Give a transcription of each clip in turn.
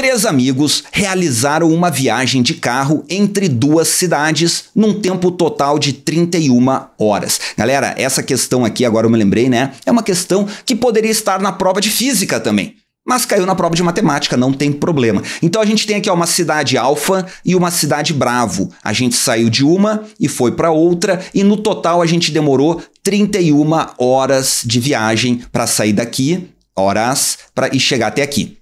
Três amigos realizaram uma viagem de carro entre duas cidades num tempo total de 31 horas. Galera, essa questão aqui, agora eu me lembrei, né? É uma questão que poderia estar na prova de física também. Mas caiu na prova de matemática, não tem problema. Então a gente tem aqui uma cidade alfa e uma cidade bravo. A gente saiu de uma e foi para outra, e no total a gente demorou 31 horas de viagem para sair daqui, horas, pra, e chegar até aqui.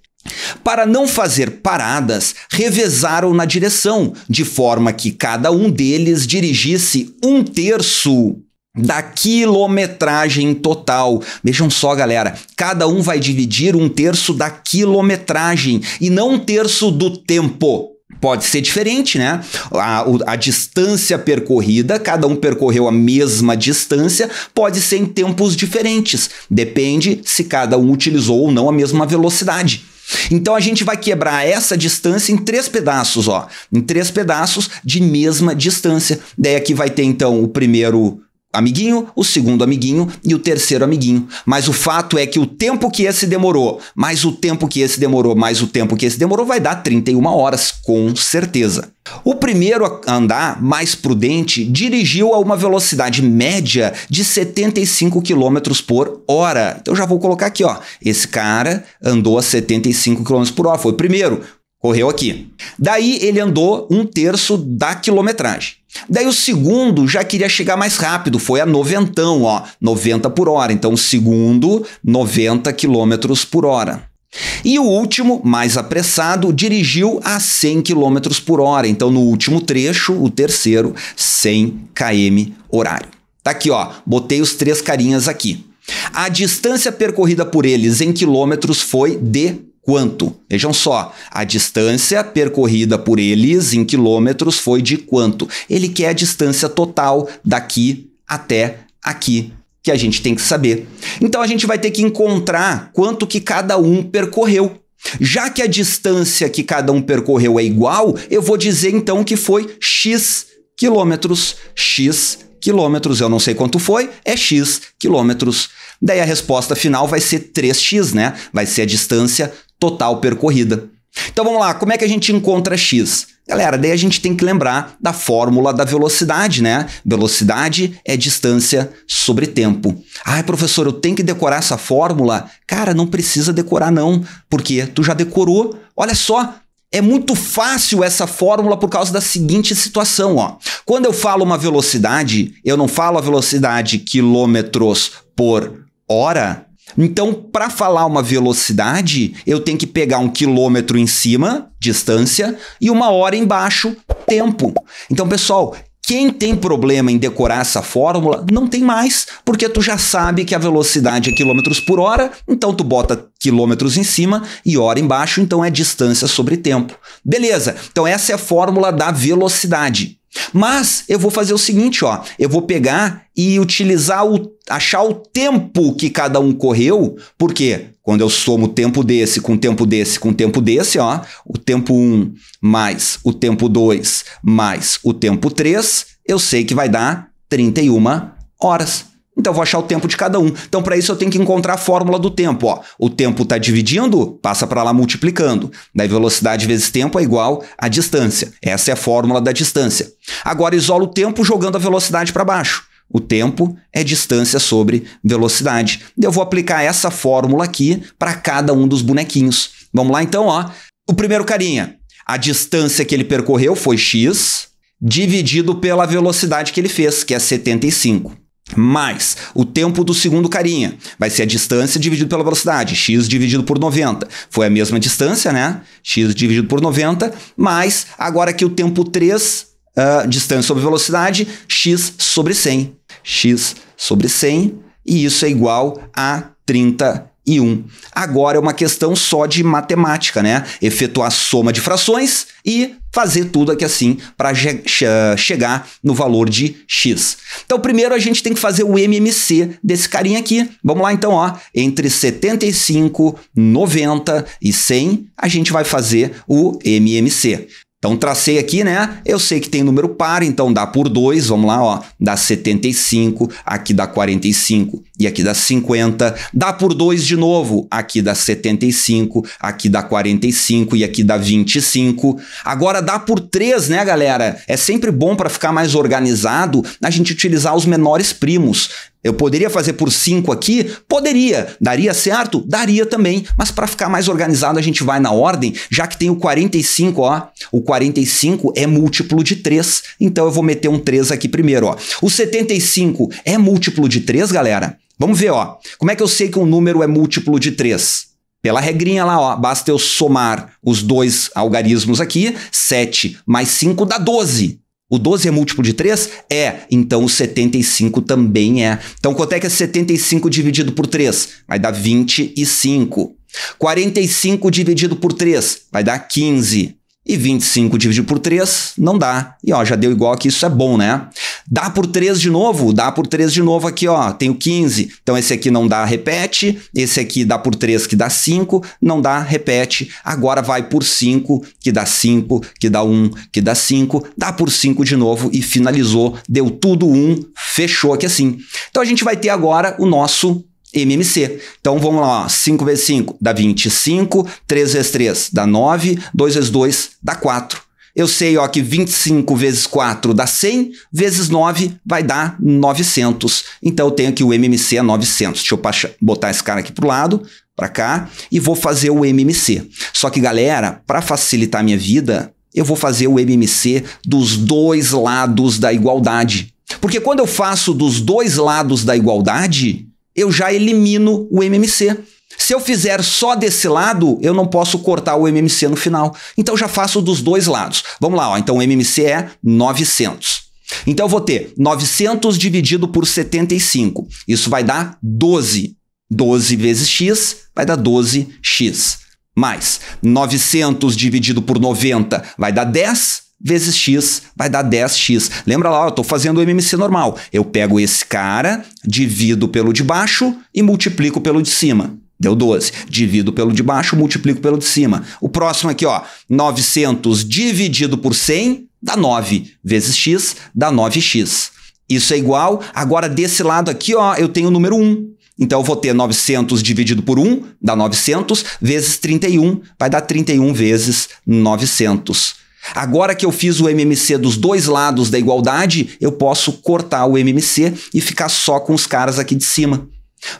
Para não fazer paradas, revezaram na direção, de forma que cada um deles dirigisse um terço da quilometragem total. Vejam só, galera, cada um vai dividir um terço da quilometragem e não um terço do tempo. Pode ser diferente, né? A, a, distância percorrida, cada um percorreu a mesma distância, pode ser em tempos diferentes. Depende se cada um utilizou ou não a mesma velocidade. Então a gente vai quebrar essa distância em três pedaços, ó, em três pedaços de mesma distância. Daí aqui vai ter então o primeiro amiguinho, o segundo amiguinho e o terceiro amiguinho. Mas o fato é que o tempo que esse demorou, mais o tempo que esse demorou, mais o tempo que esse demorou, vai dar 31 horas, com certeza. O primeiro a andar, mais prudente, dirigiu a uma velocidade média de 75 km por hora. Então já vou colocar aqui, ó. Esse cara andou a 75 km por hora, foi o primeiro correu aqui. Daí ele andou um terço da quilometragem. Daí o segundo já queria chegar mais rápido, foi a noventão, ó, 90 por hora. Então o segundo, 90 km por hora. E o último, mais apressado, dirigiu a 100 km por hora. Então no último trecho, o terceiro, 100 km horário. Tá aqui, ó, botei os três carinhas aqui. A distância percorrida por eles em quilômetros foi de quanto? Vejam só, a distância percorrida por eles em quilômetros foi de quanto? Ele quer a distância total daqui até aqui que a gente tem que saber. Então a gente vai ter que encontrar quanto que cada um percorreu. Já que a distância que cada um percorreu é igual, eu vou dizer então que foi x quilômetros, x quilômetros, eu não sei quanto foi, é x quilômetros. Daí a resposta final vai ser 3x, né? Vai ser a distância total percorrida. Então vamos lá, como é que a gente encontra x? Galera, daí a gente tem que lembrar da fórmula da velocidade, né? Velocidade é distância sobre tempo. Ai, professor, eu tenho que decorar essa fórmula? Cara, não precisa decorar não, porque tu já decorou. Olha só, é muito fácil essa fórmula por causa da seguinte situação, ó. Quando eu falo uma velocidade, eu não falo a velocidade quilômetros por hora, então, para falar uma velocidade, eu tenho que pegar um quilômetro em cima, distância, e uma hora embaixo, tempo. Então, pessoal, quem tem problema em decorar essa fórmula, não tem mais, porque tu já sabe que a velocidade é quilômetros por hora, então tu bota quilômetros em cima e hora embaixo, então é distância sobre tempo. Beleza, então essa é a fórmula da velocidade. Mas eu vou fazer o seguinte, ó, eu vou pegar e utilizar o achar o tempo que cada um correu, porque quando eu somo o tempo desse com o tempo desse com o tempo desse, ó, o tempo 1 um, mais o tempo 2 mais o tempo 3, eu sei que vai dar 31 horas. Então eu vou achar o tempo de cada um. Então para isso eu tenho que encontrar a fórmula do tempo, ó. O tempo está dividindo, passa para lá multiplicando. Daí velocidade vezes tempo é igual a distância. Essa é a fórmula da distância. Agora isolo o tempo jogando a velocidade para baixo. O tempo é distância sobre velocidade. Eu vou aplicar essa fórmula aqui para cada um dos bonequinhos. Vamos lá então, ó. O primeiro carinha, a distância que ele percorreu foi x dividido pela velocidade que ele fez, que é 75. Mais o tempo do segundo carinha vai ser a distância dividido pela velocidade, x dividido por 90. Foi a mesma distância, né? x dividido por 90, mais agora aqui o tempo 3 uh, distância sobre velocidade, x sobre 100. x sobre 100, e isso é igual a 31. Agora é uma questão só de matemática, né? Efetuar soma de frações e fazer tudo aqui assim para che chegar no valor de x. Então, primeiro a gente tem que fazer o MMC desse carinha aqui. Vamos lá então, ó, entre 75, 90 e 100, a gente vai fazer o MMC. Então tracei aqui, né? Eu sei que tem número par, então dá por 2, vamos lá, ó, dá 75, aqui dá 45 e aqui dá 50. Dá por 2 de novo, aqui dá 75, aqui dá 45 e aqui dá 25. Agora dá por 3, né, galera? É sempre bom para ficar mais organizado a gente utilizar os menores primos. Eu poderia fazer por cinco aqui? Poderia. Daria certo? Daria também. Mas para ficar mais organizado, a gente vai na ordem, já que tem o 45, ó. O 45 é múltiplo de 3, então eu vou meter um 3 aqui primeiro, ó. O 75 é múltiplo de 3, galera? Vamos ver, ó. Como é que eu sei que um número é múltiplo de 3? Pela regrinha lá, ó, basta eu somar os dois algarismos aqui, 7 mais 5 dá 12. O 12 é múltiplo de 3? É. Então o 75 também é. Então quanto é que é 75 dividido por 3? Vai dar 25. 45 dividido por 3 vai dar 15. E 25 dividido por 3 não dá. E ó, já deu igual aqui, isso é bom, né? Dá por 3 de novo? Dá por 3 de novo aqui, ó. Tenho 15. Então esse aqui não dá, repete. Esse aqui dá por 3, que dá 5. Não dá, repete. Agora vai por 5, que dá 5, que dá 1, que dá 5. Dá por 5 de novo e finalizou. Deu tudo 1, fechou aqui assim. Então a gente vai ter agora o nosso MMC. Então vamos lá, 5 vezes 5 dá 25, 3 vezes 3 dá 9, 2 vezes 2 dá 4 eu sei ó, que 25 vezes 4 dá 100, vezes 9 vai dar 900. Então eu tenho aqui o MMC a 900. Deixa eu botar esse cara aqui para o lado, para cá, e vou fazer o MMC. Só que galera, para facilitar a minha vida, eu vou fazer o MMC dos dois lados da igualdade. Porque quando eu faço dos dois lados da igualdade, eu já elimino o MMC. Se eu fizer só desse lado, eu não posso cortar o MMC no final. Então já faço dos dois lados. Vamos lá, ó. então o MMC é 900. Então eu vou ter 900 dividido por 75. Isso vai dar 12. 12 vezes x vai dar 12x. Mais 900 dividido por 90 vai dar 10 vezes x vai dar 10x. Lembra lá, eu estou fazendo o MMC normal. Eu pego esse cara, divido pelo de baixo e multiplico pelo de cima. Deu 12. Divido pelo de baixo, multiplico pelo de cima. O próximo aqui, ó, 900 dividido por 100 dá 9, vezes x dá 9x. Isso é igual, agora desse lado aqui, ó, eu tenho o número 1. Então eu vou ter 900 dividido por 1 dá 900 vezes 31, vai dar 31 vezes 900. Agora que eu fiz o MMC dos dois lados da igualdade, eu posso cortar o MMC e ficar só com os caras aqui de cima.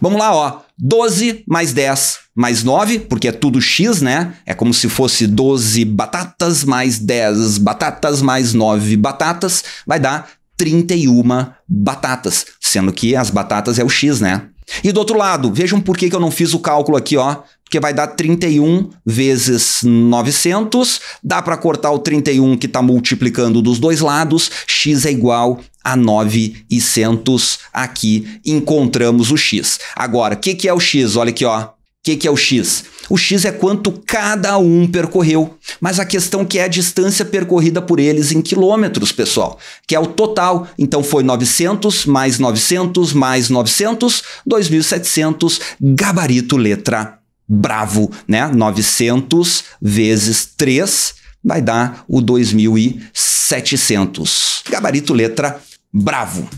Vamos lá, ó. 12 mais 10 mais 9, porque é tudo x, né? É como se fosse 12 batatas mais 10 batatas mais 9 batatas, vai dar 31 batatas, sendo que as batatas é o x, né? E do outro lado, vejam por que, que eu não fiz o cálculo aqui, ó, porque vai dar 31 vezes 900, dá para cortar o 31 que está multiplicando dos dois lados, x é igual a 900, aqui encontramos o x. Agora, o que, que é o x? Olha aqui, ó. O que, que é o x? O x é quanto cada um percorreu, mas a questão que é a distância percorrida por eles em quilômetros, pessoal, que é o total. Então foi 900 mais 900 mais 900, 2.700, gabarito letra bravo, né? 900 vezes 3 vai dar o 2700. Gabarito letra bravo.